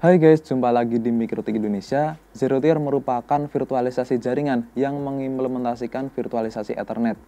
Hai guys, jumpa lagi di Mikrotik Indonesia. Zero Tier merupakan virtualisasi jaringan yang mengimplementasikan virtualisasi Ethernet.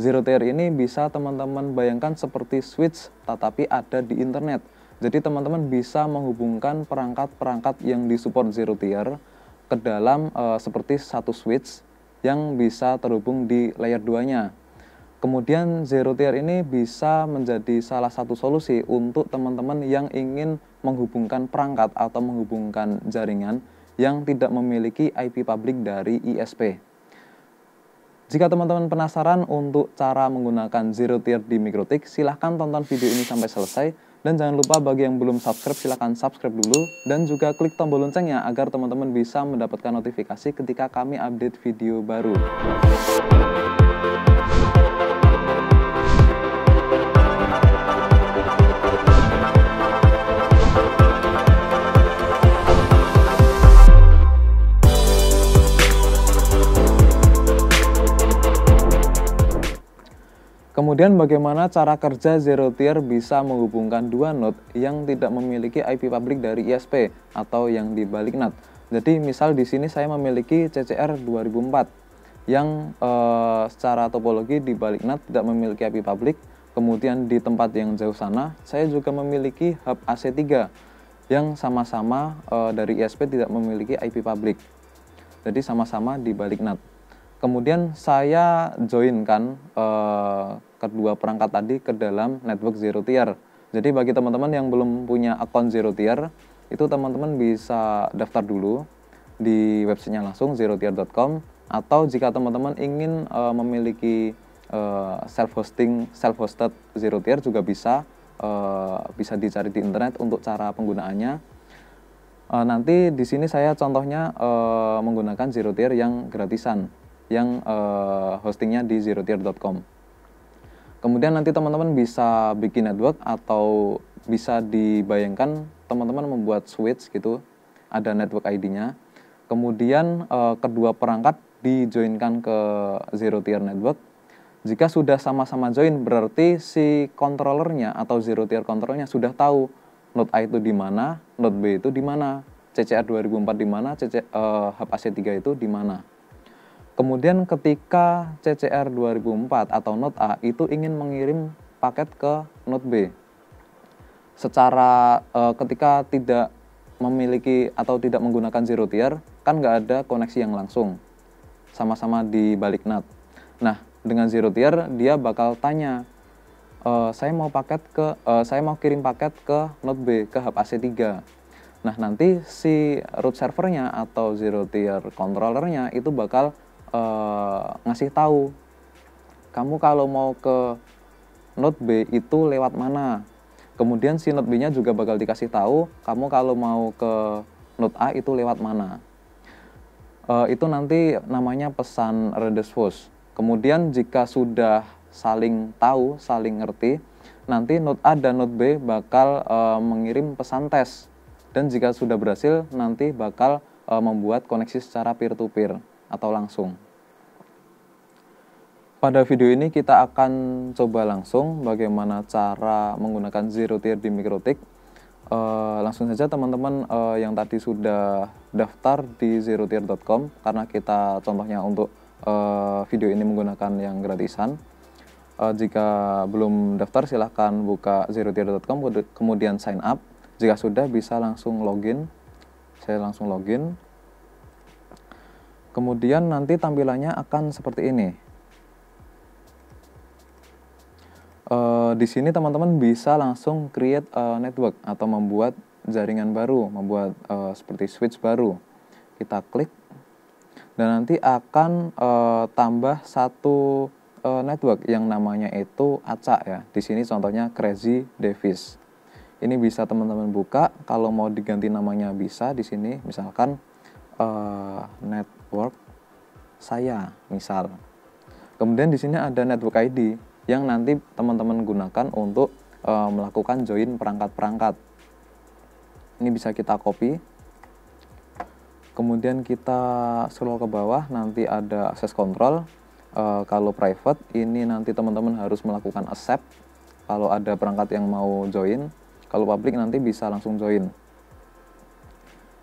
Zero Tier ini bisa teman-teman bayangkan seperti switch tetapi ada di internet. Jadi teman-teman bisa menghubungkan perangkat-perangkat yang disupport Zero Tier ke dalam e, seperti satu switch yang bisa terhubung di layer 2-nya. Kemudian zero tier ini bisa menjadi salah satu solusi untuk teman-teman yang ingin menghubungkan perangkat atau menghubungkan jaringan yang tidak memiliki IP publik dari ISP. Jika teman-teman penasaran untuk cara menggunakan zero tier di Mikrotik, silahkan tonton video ini sampai selesai. Dan jangan lupa bagi yang belum subscribe, silahkan subscribe dulu. Dan juga klik tombol loncengnya agar teman-teman bisa mendapatkan notifikasi ketika kami update video baru. Kemudian bagaimana cara kerja zero tier bisa menghubungkan dua node yang tidak memiliki IP public dari ISP atau yang dibalik NAT. Jadi misal di sini saya memiliki CCR 2004 yang e, secara topologi di balik NAT tidak memiliki IP public. Kemudian di tempat yang jauh sana saya juga memiliki hub AC3 yang sama-sama e, dari ISP tidak memiliki IP public. Jadi sama-sama di balik NAT kemudian saya join kan uh, kedua perangkat tadi ke dalam network zero tier. Jadi bagi teman-teman yang belum punya akun zero tier, itu teman-teman bisa daftar dulu di websitenya langsung zerotier.com atau jika teman-teman ingin uh, memiliki uh, eh, self hosting self hosted zero tier juga bisa uh, bisa dicari di internet untuk cara penggunaannya. Uh, nanti di sini saya contohnya uh, menggunakan zero tier yang gratisan yang uh, hostingnya di zerotier.com. Kemudian nanti teman-teman bisa bikin network atau bisa dibayangkan teman-teman membuat switch gitu, ada network ID-nya. Kemudian uh, kedua perangkat dijoinkan ke zero tier network. Jika sudah sama-sama join, berarti si kontrolernya atau zero tier kontrolnya sudah tahu node A itu di mana, node B itu di mana, CCR 2004 di mana, CC, uh, eh, hub 3 itu di mana. Kemudian ketika CCR 2004 atau Note A itu ingin mengirim paket ke Note B, secara uh, ketika tidak memiliki atau tidak menggunakan zero tier kan nggak ada koneksi yang langsung sama-sama di balik NAT. Nah dengan zero tier dia bakal tanya e, saya mau paket ke e, saya mau kirim paket ke node B ke hub AC3. Nah nanti si root servernya atau zero tier controllernya itu bakal Eh, ngasih tahu kamu kalau mau ke node B itu lewat mana. Kemudian si node B-nya juga bakal dikasih tahu kamu kalau mau ke node A itu lewat mana. Uh, itu nanti namanya pesan redesfus. Kemudian jika sudah saling tahu, saling ngerti, nanti node A dan node B bakal uh, mengirim pesan tes. Dan jika sudah berhasil, nanti bakal uh, membuat koneksi secara peer to -peer atau langsung. Pada video ini kita akan coba langsung bagaimana cara menggunakan zero tier di Mikrotik. Uh, langsung saja teman-teman uh, yang tadi sudah daftar di zerotier.com karena kita contohnya untuk uh, video ini menggunakan yang gratisan. Uh, jika belum daftar silahkan buka zerotier.com kemudian sign up. Jika sudah bisa langsung login. Saya langsung login. Kemudian nanti tampilannya akan seperti ini. Eh, di sini teman-teman bisa langsung create uh, network atau membuat jaringan baru, membuat uh, seperti switch baru. Kita klik dan nanti akan uh, tambah satu uh, network yang namanya itu acak ya. Di sini contohnya Crazy Davis. Ini bisa teman-teman buka kalau mau diganti namanya bisa di sini misalkan uh, network saya misal. Kemudian di sini ada network ID yang nanti teman-teman gunakan untuk e, melakukan join perangkat-perangkat. Ini bisa kita copy. Kemudian kita scroll ke bawah, nanti ada access control. E, kalau private, ini nanti teman-teman harus melakukan accept. Kalau ada perangkat yang mau join, kalau public nanti bisa langsung join.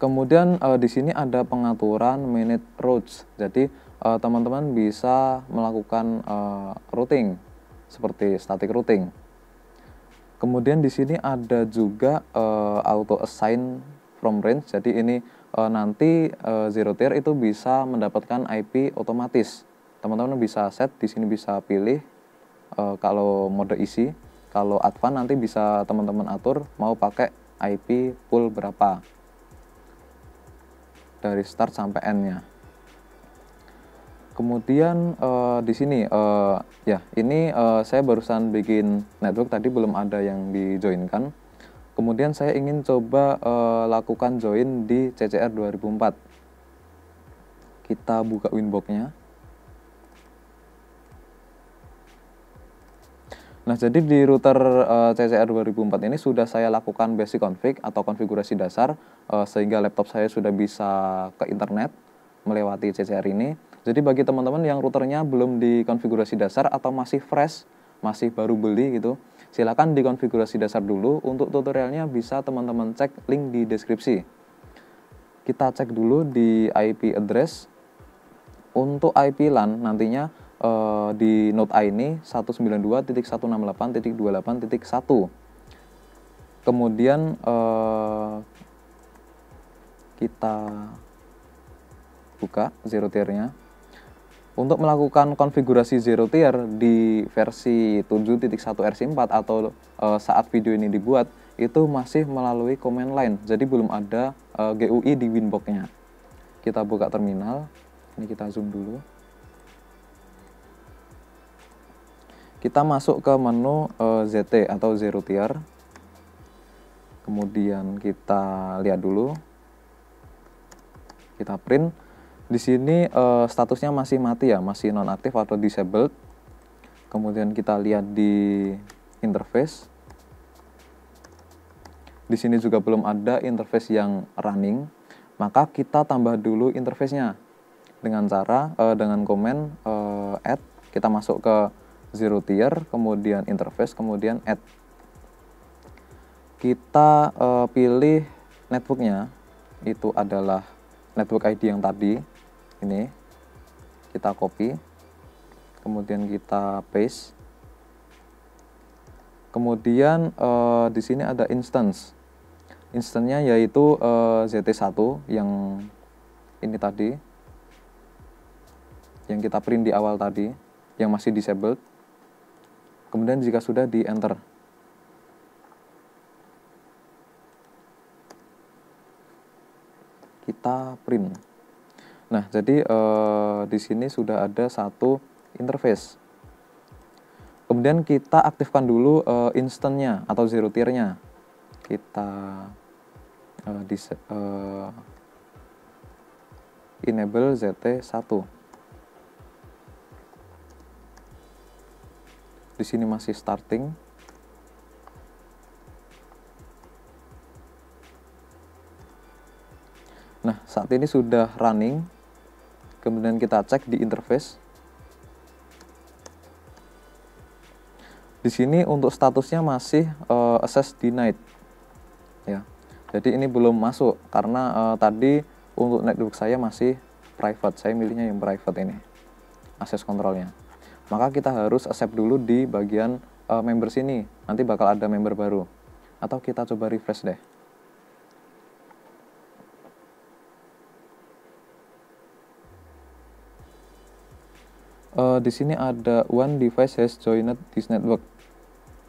Kemudian e, di sini ada pengaturan minute routes. Jadi teman-teman bisa melakukan routing seperti static routing. Kemudian di sini ada juga uh, auto assign from range. Jadi ini uh, nanti uh, zero tier itu bisa mendapatkan IP otomatis. Teman-teman bisa set di sini bisa pilih uh, kalau mode isi, kalau advan nanti bisa teman-teman atur mau pakai IP pool berapa dari start sampai end-nya kemudian uh, di sini uh, ya ini uh, saya barusan bikin network tadi belum ada yang kan. kemudian saya ingin coba uh, lakukan join di CCR 2004 kita buka winboxnya Nah, jadi di router uh, CCR 2004 ini sudah saya lakukan basic config atau konfigurasi dasar uh, sehingga laptop saya sudah bisa ke internet melewati CCR ini. Jadi bagi teman-teman yang routernya belum dikonfigurasi dasar atau masih fresh, masih baru beli gitu, silakan dikonfigurasi dasar dulu. Untuk tutorialnya bisa teman-teman cek link di deskripsi. Kita cek dulu di IP address. Untuk IP LAN nantinya eh, di node A ini 192.168.28.1 kemudian eh, kita buka zero tiernya untuk melakukan konfigurasi zero tier di versi 7.1 RC4 atau e, saat video ini dibuat itu masih melalui command line jadi belum ada e, eh, GUI di winboxnya kita buka terminal ini kita zoom dulu kita masuk ke menu e, eh, ZT atau zero tier kemudian kita lihat dulu kita print di sini uh, statusnya masih mati ya, masih non aktif atau disabled. Kemudian kita lihat di interface. Di sini juga belum ada interface yang running, maka kita tambah dulu interface-nya dengan cara uh, dengan komen uh, add kita masuk ke zero tier, kemudian interface, kemudian add. Kita uh, pilih networknya, itu adalah network ID yang tadi ini kita copy kemudian kita paste kemudian eh, di sini ada instance instance-nya yaitu eh, ZT1 yang ini tadi yang kita print di awal tadi yang masih disabled kemudian jika sudah di enter kita print Nah, jadi eh, di sini sudah ada satu interface. Kemudian kita aktifkan dulu eh, instannya atau zero tiernya. Kita eh, dis, eh, enable ZT1. Di sini masih starting. Nah, saat ini sudah running kemudian kita cek di interface di sini untuk statusnya masih uh, access denied ya jadi ini belum masuk karena uh, tadi untuk network saya masih private saya milihnya yang private ini akses kontrolnya maka kita harus accept dulu di bagian uh, member sini nanti bakal ada member baru atau kita coba refresh deh uh, di sini ada one device has joined this network.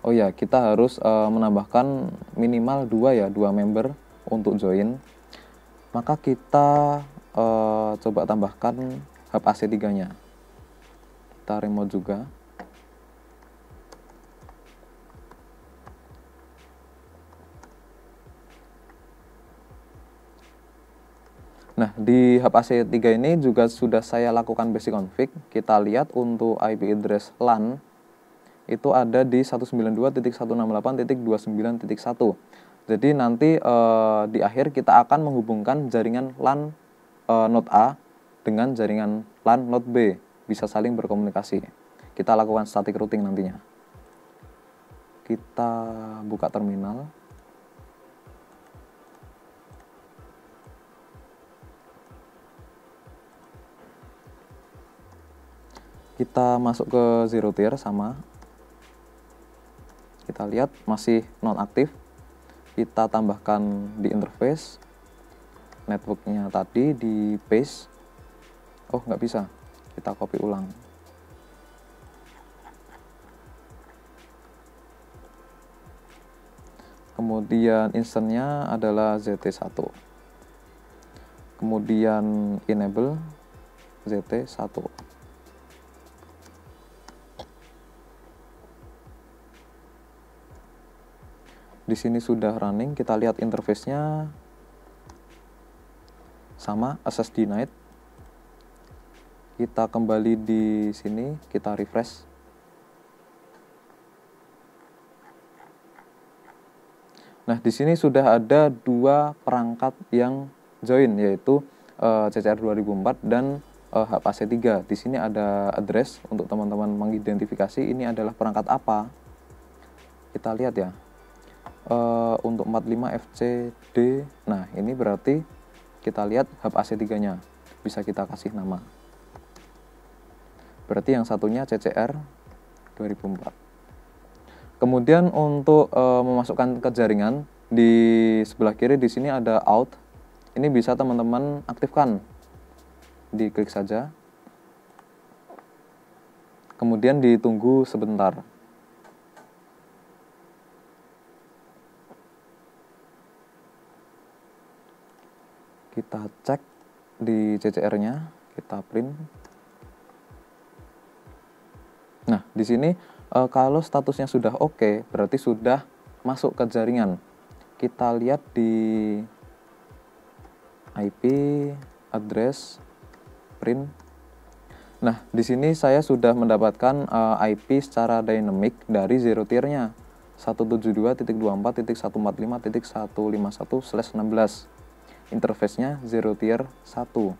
Oh ya, kita harus uh, menambahkan minimal dua ya, dua member untuk join. Maka kita uh, coba tambahkan hub AC3-nya. Kita remote juga. Nah, di hub AC3 ini juga sudah saya lakukan basic config. Kita lihat untuk IP address LAN itu ada di 192.168.29.1. Jadi nanti e, di akhir kita akan menghubungkan jaringan LAN e, node A dengan jaringan LAN node B, bisa saling berkomunikasi. Kita lakukan static routing nantinya. Kita buka terminal. kita masuk ke zero tier sama kita lihat masih non aktif kita tambahkan di interface networknya tadi di paste oh nggak bisa kita copy ulang kemudian instance adalah ZT1 kemudian enable ZT1 di sini sudah running kita lihat interface-nya sama access denied kita kembali di sini kita refresh nah di sini sudah ada dua perangkat yang join yaitu uh, CCR 2004 dan uh, eh, HPC 3 di sini ada address untuk teman-teman mengidentifikasi ini adalah perangkat apa kita lihat ya Eh, untuk 45 FCD nah ini berarti kita lihat hub AC3 nya bisa kita kasih nama berarti yang satunya CCR 2004 kemudian untuk uh, memasukkan ke jaringan di sebelah kiri di sini ada out ini bisa teman-teman aktifkan diklik saja kemudian ditunggu sebentar kita cek di CCR-nya, kita print. Nah, di sini eh, kalau statusnya sudah oke, okay, berarti sudah masuk ke jaringan. Kita lihat di IP, address, print. Nah, di sini saya sudah mendapatkan eh, IP secara dynamic dari zero tier-nya 172.24.145.151/16 interface-nya zero tier 1.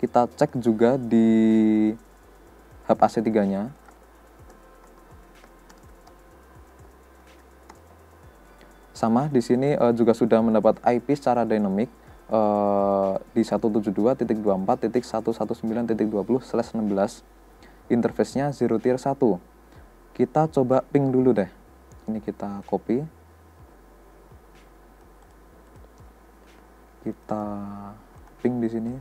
Kita cek juga di hub AC3-nya. Sama, di sini uh, juga sudah mendapat IP secara dinamik uh, eh, di 172.24.119.20/16. Interface-nya zero tier 1. Kita coba ping dulu deh. Ini kita copy kita link di sini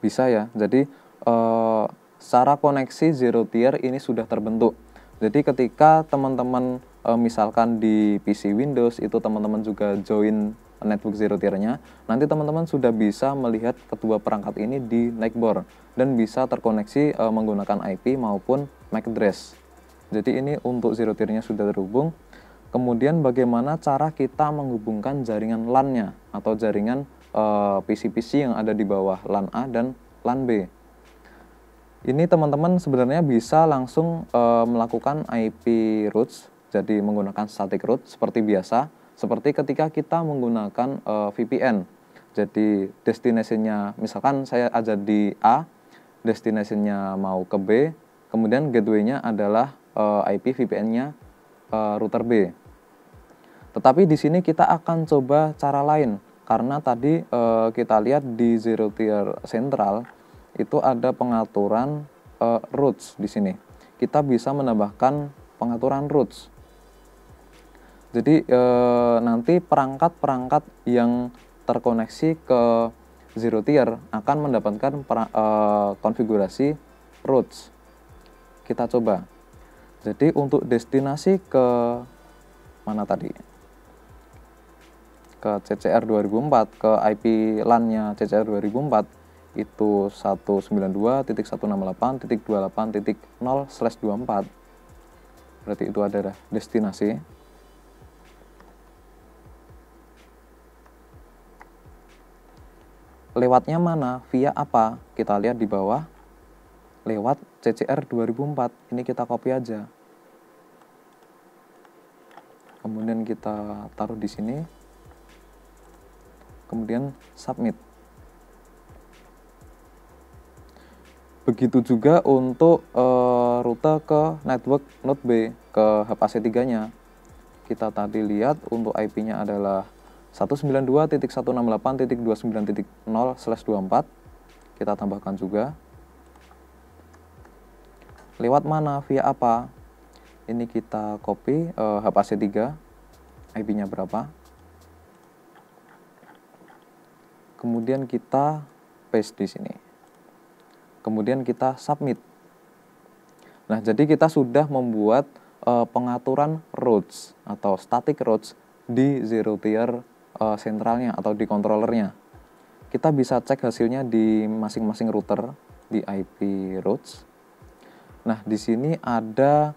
bisa ya jadi cara eh, secara koneksi zero tier ini sudah terbentuk jadi ketika teman-teman eh, misalkan di PC Windows itu teman-teman juga join network zero tiernya nanti teman-teman sudah bisa melihat kedua perangkat ini di neckboard dan bisa terkoneksi eh, menggunakan IP maupun MAC address jadi ini untuk zero tiernya sudah terhubung Kemudian bagaimana cara kita menghubungkan jaringan LAN-nya atau jaringan eh, PC-PC yang ada di bawah LAN A dan LAN B. Ini teman-teman sebenarnya bisa langsung eh, melakukan IP routes, jadi menggunakan static route seperti biasa, seperti ketika kita menggunakan eh, VPN. Jadi destinasinya, misalkan saya ada di A, destinasinya mau ke B, kemudian gateway-nya adalah IP VPN-nya router B. Tetapi di sini kita akan coba cara lain karena tadi e, kita lihat di zero tier central itu ada pengaturan e, roots di sini. Kita bisa menambahkan pengaturan roots. Jadi e, nanti perangkat-perangkat yang terkoneksi ke zero tier akan mendapatkan pra, e, konfigurasi roots. Kita coba. Jadi untuk destinasi ke mana tadi? ke CCR 2004 ke IP LAN-nya CCR 2004 itu 192.168.28.0/24. Berarti itu adalah destinasi. Lewatnya mana? Via apa? Kita lihat di bawah. Lewat CCR 2004. Ini kita copy aja. Kemudian kita taruh di sini kemudian submit. Begitu juga untuk e, rute ke network node B ke hub AC3-nya. Kita tadi lihat untuk IP-nya adalah 192.168.29.0/24. Kita tambahkan juga lewat mana via apa ini kita copy uh, eh, hpc 3 IP-nya berapa kemudian kita paste di sini. Kemudian kita submit. Nah, jadi kita sudah membuat uh, pengaturan routes atau static routes di zero tier uh, sentralnya atau di controllernya. Kita bisa cek hasilnya di masing-masing router di IP routes. Nah, di sini ada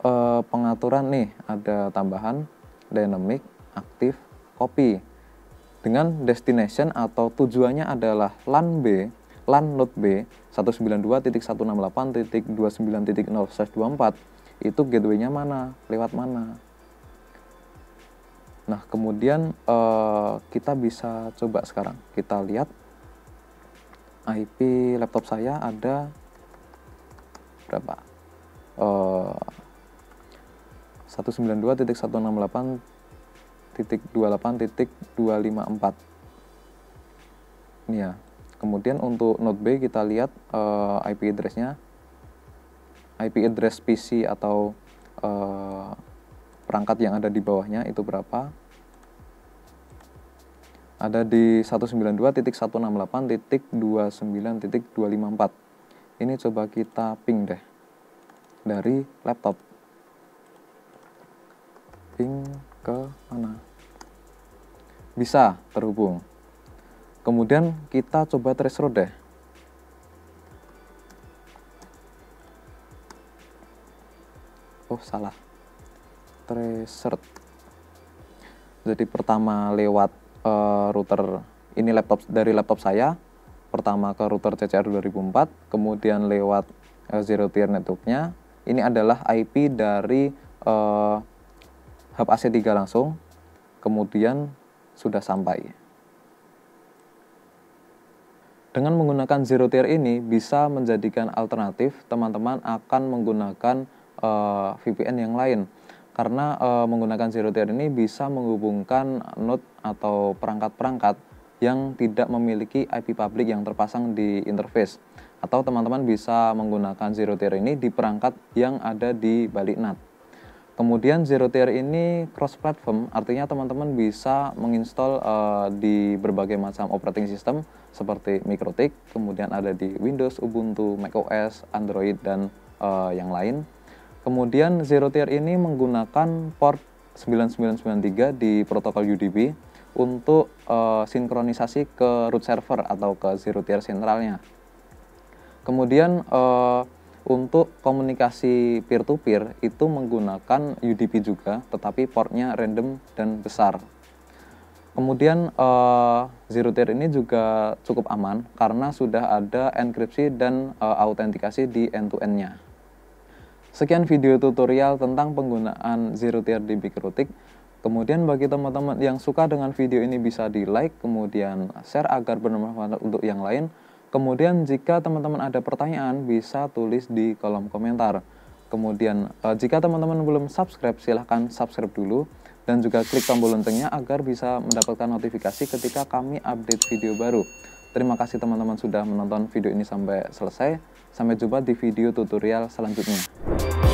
uh, pengaturan nih, ada tambahan dynamic, active, copy dengan destination atau tujuannya adalah LAN B, LAN node B 192.168.29.0/24 itu gateway-nya mana, lewat mana. Nah, kemudian eh, kita bisa coba sekarang. Kita lihat IP laptop saya ada berapa? Eh, 192.168 ini ya kemudian untuk node B kita lihat uh, eh, IP addressnya IP address PC atau uh, perangkat yang ada di bawahnya itu berapa ada di 192.168.29.254 ini coba kita ping deh dari laptop ping ke mana? Bisa terhubung. Kemudian kita coba trace road deh. Oh, salah. Trace road. Jadi pertama lewat uh, router ini laptop dari laptop saya, pertama ke router CCR 2004, kemudian lewat uh, zero tier networknya. Ini adalah IP dari uh, hub AC3 langsung, kemudian sudah sampai. Dengan menggunakan zero tier ini bisa menjadikan alternatif teman-teman akan menggunakan uh, eh, VPN yang lain karena e, menggunakan zero tier ini bisa menghubungkan node atau perangkat-perangkat yang tidak memiliki IP public yang terpasang di interface atau teman-teman bisa menggunakan zero tier ini di perangkat yang ada di balik NAT. Kemudian Zero Tier ini cross platform, artinya teman-teman bisa menginstall uh, eh, di berbagai macam operating system seperti Mikrotik, kemudian ada di Windows, Ubuntu, macOS, Android dan uh, yang lain. Kemudian Zero Tier ini menggunakan port 9993 di protokol UDP untuk uh, sinkronisasi ke root server atau ke Zero Tier sentralnya. Kemudian uh, untuk komunikasi peer to peer itu menggunakan UDP juga tetapi portnya random dan besar kemudian uh, zero tier ini juga cukup aman karena sudah ada enkripsi dan uh, autentikasi di end to end-nya sekian video tutorial tentang penggunaan zero tier di Bikrotik Kemudian bagi teman-teman yang suka dengan video ini bisa di like, kemudian share agar bermanfaat untuk yang lain. Kemudian jika teman-teman ada pertanyaan bisa tulis di kolom komentar. Kemudian eh, jika teman-teman belum subscribe silahkan subscribe dulu dan juga klik tombol loncengnya agar bisa mendapatkan notifikasi ketika kami update video baru. Terima kasih teman-teman sudah menonton video ini sampai selesai. Sampai jumpa di video tutorial selanjutnya.